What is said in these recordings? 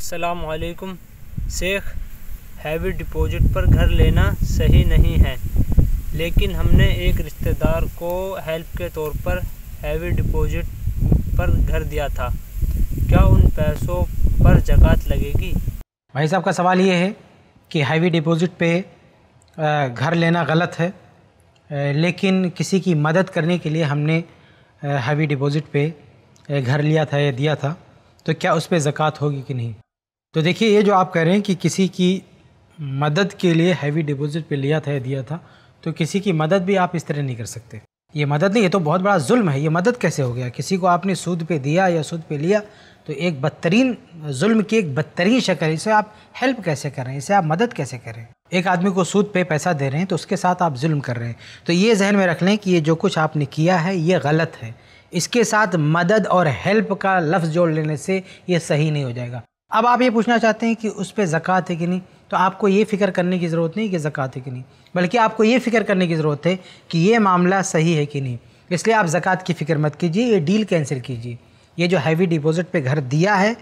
वालेकुम Sheikh heavy deposit पर घर लेना सही नहीं है लेकिन हमने एक रिश्तेदार को हेल्प के तौर पर हैवी डिपॉजिट पर घर दिया था क्या उन पैसों पर जक़ात लगेगी भाई साहब का सवाल ये है कि हैवी डिपॉजिट पे घर लेना गलत है लेकिन किसी की मदद करने के लिए हमने हैवी डिपॉजिट पे घर लिया था या दिया था तो क्या उस पर ज़क़़त होगी कि नहीं तो देखिए ये जो आप कह रहे हैं कि किसी की मदद के लिए हैवी डिपॉजिट पे लिया था दिया था तो किसी की मदद भी आप इस तरह नहीं कर सकते ये मदद नहीं ये तो बहुत बड़ा जुल्म है ये मदद कैसे हो गया किसी को आपने सूद पे दिया या सूद पे लिया तो एक बदतरीन जुल्म की एक बदतरीन शक्ल इसे आप हेल्प कैसे कर रहे हैं इसे आप मदद कैसे करें एक आदमी को सूद पे पैसा दे रहे हैं तो उसके साथ आप जुल्म कर रहे हैं तो ये जहन में रख लें कि ये जो कुछ आपने किया है ये गलत है इसके साथ मदद और हेल्प का लफ्ज़ जोड़ लेने से ये सही नहीं हो जाएगा अब आप ये पूछना चाहते हैं कि उस पर ज़क़ात है कि नहीं तो आपको ये फ़िक्र करने की ज़रूरत नहीं कि ज़क़ात है कि नहीं बल्कि आपको ये फ़िक्र करने की ज़रूरत है कि ये मामला सही है कि नहीं इसलिए आप ज़क़ात की फ़िक्र मत कीजिए ये डील कैंसिल कीजिए ये जो हैवी डिपॉज़िट पे घर दिया है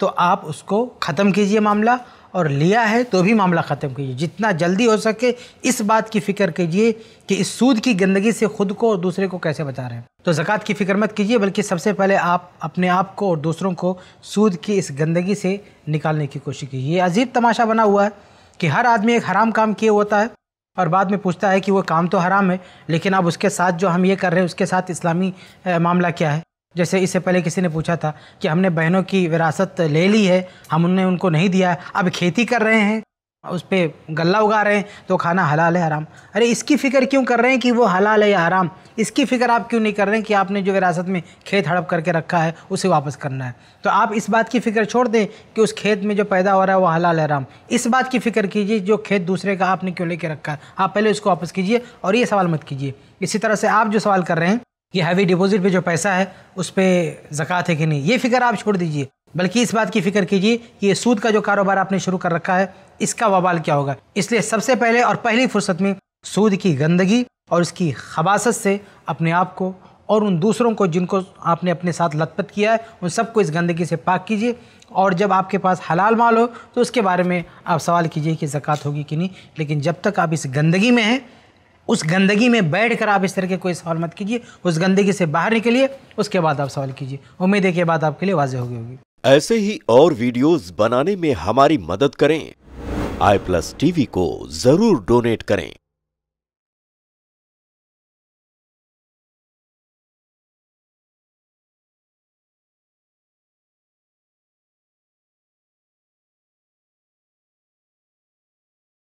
तो आप उसको ख़त्म कीजिए मामला और लिया है तो भी मामला ख़त्म कीजिए जितना जल्दी हो सके इस बात की फ़िक्र कीजिए कि इस सूद की गंदगी से ख़ुद को और दूसरे को कैसे बचा रहे हैं तो ज़क़़त की फ़िक्र मत कीजिए बल्कि सबसे पहले आप अपने आप को और दूसरों को सूद की इस गंदगी से निकालने की कोशिश कीजिए ये अजीब तमाशा बना हुआ है कि हर आदमी एक हराम काम किए होता है और बाद में पूछता है कि वो काम तो हराम है लेकिन अब उसके साथ जो हम ये कर रहे हैं उसके साथ इस्लामी मामला क्या है जैसे इससे पहले किसी ने पूछा था कि हमने बहनों की विरासत ले ली है हमने उनको नहीं दिया अब खेती कर रहे हैं उस पर गला उगा रहे हैं तो खाना हलाल है हराम अरे इसकी फ़िक्र क्यों कर रहे हैं कि वो हलाल है या हराम इसकी फ़िक्र आप क्यों नहीं कर रहे हैं कि आपने जो विरासत में खेत हड़प करके रखा है उसे वापस करना है तो आप इस बात की फ़िक्र छोड़ दें कि उस खेत में जो पैदा हो रहा है वो हलाल है हराम इस बात की फ़िक्र कीजिए जो खेत दूसरे का आपने क्यों लेके रखा है आप पहले उसको वापस कीजिए और ये सवाल मत कीजिए इसी तरह से आप जो सवाल कर रहे हैं ये हैवी डिपॉजिट पे जो पैसा है उस पर जक़ात है कि नहीं ये फिक्र आप छोड़ दीजिए बल्कि इस बात की फिक्र कीजिए कि ये सूद का जो कारोबार आपने शुरू कर रखा है इसका वबाल क्या होगा इसलिए सबसे पहले और पहली फुर्सत में सूद की गंदगी और इसकी खबासत से अपने आप को और उन दूसरों को जिनको आपने अपने साथ लतपत किया है उन सबको इस गंदगी से पाक कीजिए और जब आपके पास हलाल माल हो तो उसके बारे में आप सवाल कीजिए कि ज़क़़त होगी कि नहीं लेकिन जब तक आप इस गंदगी में हैं उस गंदगी में बैठ कर आप इस तरह के कोई सवाल मत कीजिए उस गंदगी से बाहर निकलिए उसके बाद आप सवाल कीजिए उम्मीद है कि बात आपके लिए वाजह होगी होगी ऐसे ही और वीडियोस बनाने में हमारी मदद करें आई प्लस टीवी को जरूर डोनेट करें